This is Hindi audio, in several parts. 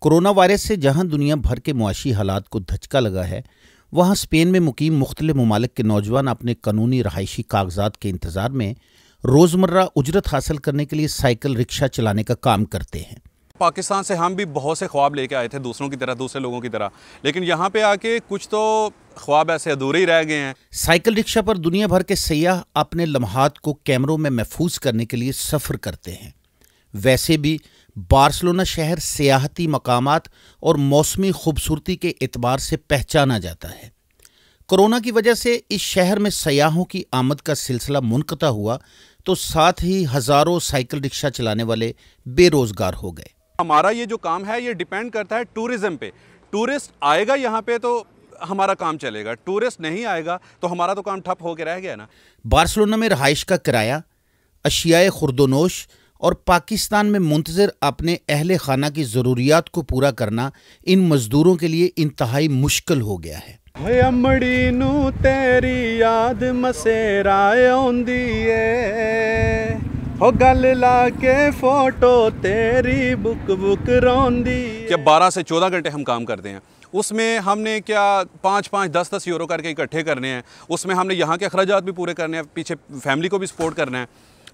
कोरोना वायरस से जहां दुनिया भर के मुआशी हालात को धचका लगा है वहां स्पेन में मुकीम मुख्तलि ममालिक के नौजवान अपने कानूनी रहायशी कागजात के इंतज़ार में रोज़मर्रा उजरत हासिल करने के लिए साइकिल रिक्शा चलाने का काम करते हैं पाकिस्तान से हम भी बहुत से ख्वाब लेके आए थे दूसरों की तरह दूसरे लोगों की तरह लेकिन यहाँ पे आके कुछ तो ख्वाब ऐसे अधूरे ही रह गए हैं साइकिल रिक्शा पर दुनिया भर के सयाह अपने लम्हात को कैमरों में महफूज करने के लिए सफ़र करते हैं वैसे भी बार्सलोना शहर सियाहती मकाम और मौसमी खूबसूरती के अतबार से पहचाना जाता है कोरोना की वजह से इस शहर में सयाहों की आमद का सिलसिला मुनकता हुआ तो साथ ही हज़ारों साइकिल रिक्शा चलाने वाले बेरोज़गार हो गए हमारा ये जो काम है ये डिपेंड करता है टूरिज़्म पे टूरिस्ट आएगा यहाँ पे तो हमारा काम चलेगा टूरिस्ट नहीं आएगा तो हमारा तो काम ठप होकर रह गया ना बार्सलोना में रहाइश का किराया अशियाए खुर्दोनोश और पाकिस्तान में मुंतजर अपने अहल खाना की ज़रूरियात को पूरा करना इन मज़दूरों के लिए इंतहाई मुश्किल हो गया है अमड़ी नू तेरी याद मसेरा ओ गल ला के फोटो तेरी बुक बुक रोंदी क्या बारह से चौदह घंटे हम काम करते हैं उसमें हमने क्या पाँच पाँच दस दस यूरो करके इकट्ठे करने हैं उसमें हमने यहाँ के अखराज भी पूरे करने हैं पीछे फैमिली को भी सपोर्ट करना है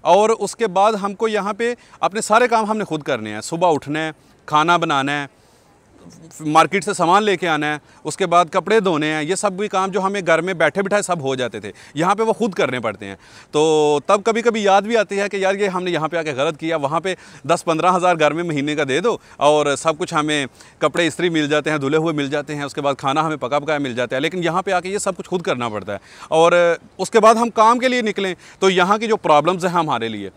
और उसके बाद हमको यहाँ पे अपने सारे काम हमने खुद करने हैं सुबह उठना है खाना बनाना है मार्केट से सामान लेके आना है उसके बाद कपड़े धोने हैं ये सब भी काम जो हमें घर में बैठे बिठाए सब हो जाते थे यहाँ पे वो खुद करने पड़ते हैं तो तब कभी कभी याद भी आती है कि यार ये हमने यहाँ पे आके गलत किया वहाँ पे दस पंद्रह हज़ार घर में महीने का दे दो और सब कुछ हमें कपड़े इस्त्री मिल जाते हैं धुले हुए मिल जाते हैं उसके बाद खाना हमें पका पकाया मिल जाता है लेकिन यहाँ पर आके ये सब कुछ खुद करना पड़ता है और उसके बाद हम काम के लिए निकलें तो यहाँ की जो प्रॉब्लम्स हैं हमारे लिए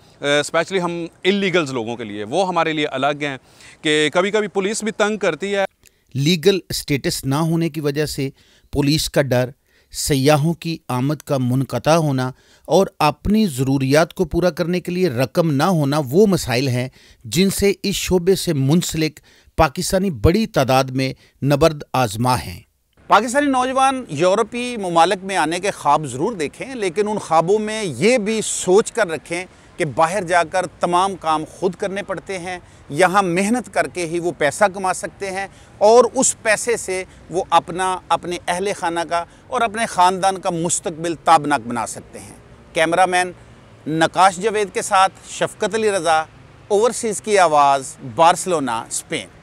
स्पेशली हम इलीगल्स लोगों के लिए वो हमारे लिए अलग हैं कि कभी कभी पुलिस भी तंग करती है लीगल स्टेटस ना होने की वजह से पुलिस का डर सयाहों की आमद का मुनकता होना और अपनी ज़रूरियात को पूरा करने के लिए रकम ना होना वो मसाइल हैं जिनसे इस शोबे से मुंसलिक पाकिस्तानी बड़ी तादाद में नबर्द आजमा हैं पाकिस्तानी नौजवान यूरोपी ममालक में आने के ख्वाब ज़रूर देखें लेकिन उन ख्वाबों में ये भी सोच कर रखें कि बाहर जाकर तमाम काम खुद करने पड़ते हैं यहाँ मेहनत करके ही वो पैसा कमा सकते हैं और उस पैसे से वो अपना अपने अहल खाना का और अपने ख़ानदान का मुस्तबिल ताबनाक बना सकते हैं कैमरा मैन नकाश जावेद के साथ शफकत अली रज़ा ओवरसीज़ की आवाज़ बार्सलोना स्पेन